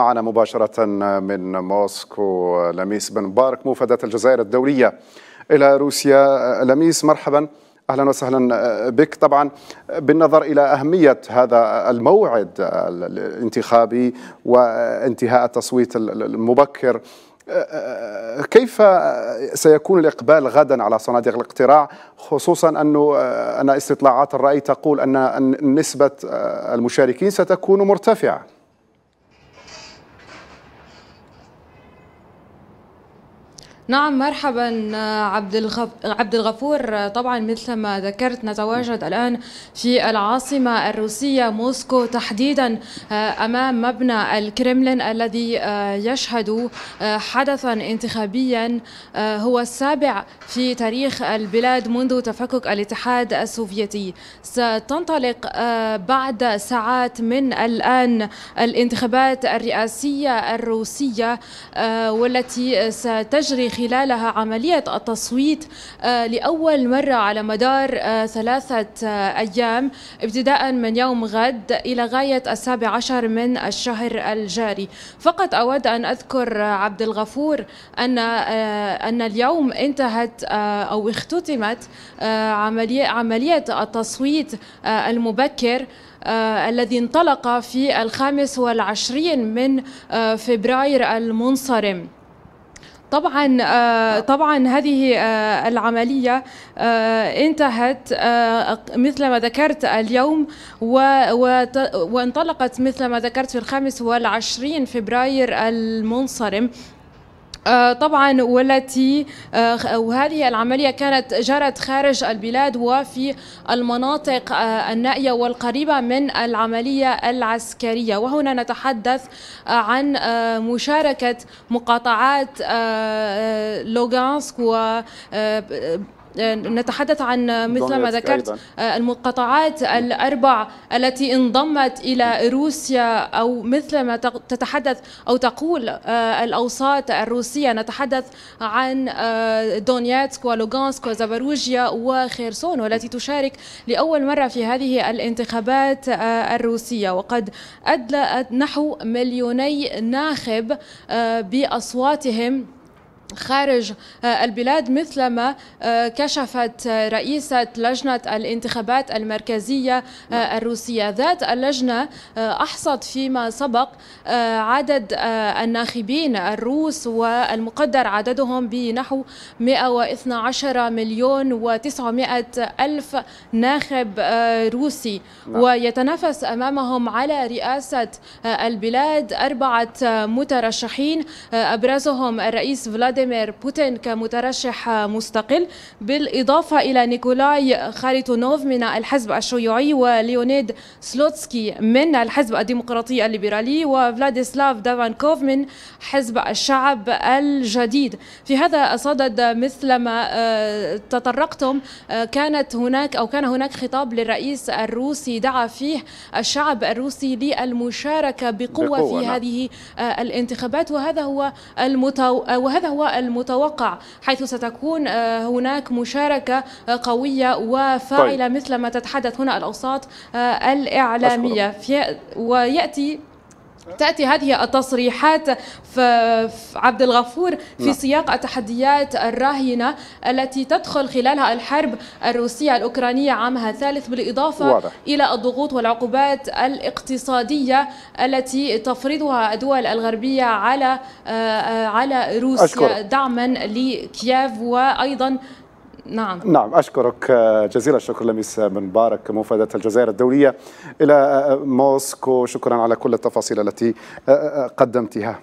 معنا مباشرة من موسكو لميس بن مبارك موفدة الجزائر الدولية إلى روسيا لميس مرحبا أهلا وسهلا بك طبعا بالنظر إلى أهمية هذا الموعد الانتخابي وانتهاء التصويت المبكر كيف سيكون الإقبال غدا على صناديق الاقتراع خصوصا أنه أن استطلاعات الرأي تقول أن نسبة المشاركين ستكون مرتفعة نعم مرحبا آه، عبد الغف... عبد الغفور آه، طبعا مثل ما ذكرت نتواجد الان في العاصمه الروسيه موسكو تحديدا آه، امام مبنى الكرملين الذي يشهد حدثا انتخابيا هو السابع في تاريخ البلاد منذ تفكك الاتحاد السوفيتي ستنطلق بعد ساعات من الان الانتخابات الرئاسيه الروسيه والتي ستجري خلالها عملية التصويت آه، لأول مرة على مدار آه، ثلاثة آه، أيام ابتداء من يوم غد إلى غاية السابع عشر من الشهر الجاري فقط أود أن أذكر عبد الغفور أن أن اليوم انتهت أو اختتمت عملية عملية التصويت المبكر آه الذي انطلق في الخامس والعشرين من آه فبراير المنصرم طبعا آه، طبعا هذه آه، العملية آه، انتهت مثل ما ذكرت اليوم وانطلقت مثل ما ذكرت في الخامس والعشرين فبراير المنصرم آه، طبعا والتي آه، وهذه العملية كانت جرت خارج البلاد وفي المناطق آه، النائية والقريبة من العملية العسكرية وهنا نتحدث عن مشاركة مقاطعات لوغانسك و آه، نتحدث عن مثل ما ذكرت آه، المقاطعات الأربع التي انضمت إلى روسيا أو مثل ما تتحدث أو تقول آه، الأوساط الروسية نتحدث عن دونيتسك ولوغانسك وزاباروجيا وخيرسون والتي تشارك لأول مرة في هذه الانتخابات الروسية وقد أدلت نحو مليوني ناخب بأصواتهم خارج آه، البلاد مثلما آه، كشفت آه، رئيسة لجنة الانتخابات المركزية الروسية ذات اللجنة أحصت فيما سبق عدد الناخبين الروس والمقدر عددهم بنحو 112 مليون و900 ألف ناخب روسي نعم. ويتنافس أمامهم على رئاسة البلاد أربعة مترشحين أبرزهم الرئيس فلاديمير فلاديمير بوتين كمترشح مستقل بالإضافة إلى نيكولاي خاريتونوف من الحزب الشيوعي وليونيد سلوتسكي من الحزب الديمقراطي الليبرالي وفلاديسلاف دافانكوف من حزب الشعب الجديد في هذا الصدد مثلما آه، تطرقتم آه، كانت هناك أو كان هناك خطاب للرئيس الروسي دعا فيه الشعب الروسي للمشاركة بقوة, بقوة في نعم. هذه آه، الانتخابات وهذا هو المتو... وهذا هو المتوقع حيث ستكون آه، هناك مشاركة آه، قوية وفاعلة طيب. مثل ما تتحدث هنا الأوساط آه، الإعلامية في ويأتي تأتي هذه التصريحات في عبد الغفور في نعم. سياق التحديات الراهنة التي تدخل خلالها الحرب الروسية الأوكرانية عامها الثالث بالإضافة واضح. إلى الضغوط والعقوبات الاقتصادية التي تفرضها الدول الغربية على آه، آه، على روسيا أشكر. دعما لكييف وأيضا نعم نعم أشكرك آه، جزيل الشكر لميس من مبارك مفادة الجزائر الدولية إلى آه، آه، موسكو شكرا على كل التفاصيل التي قدمتها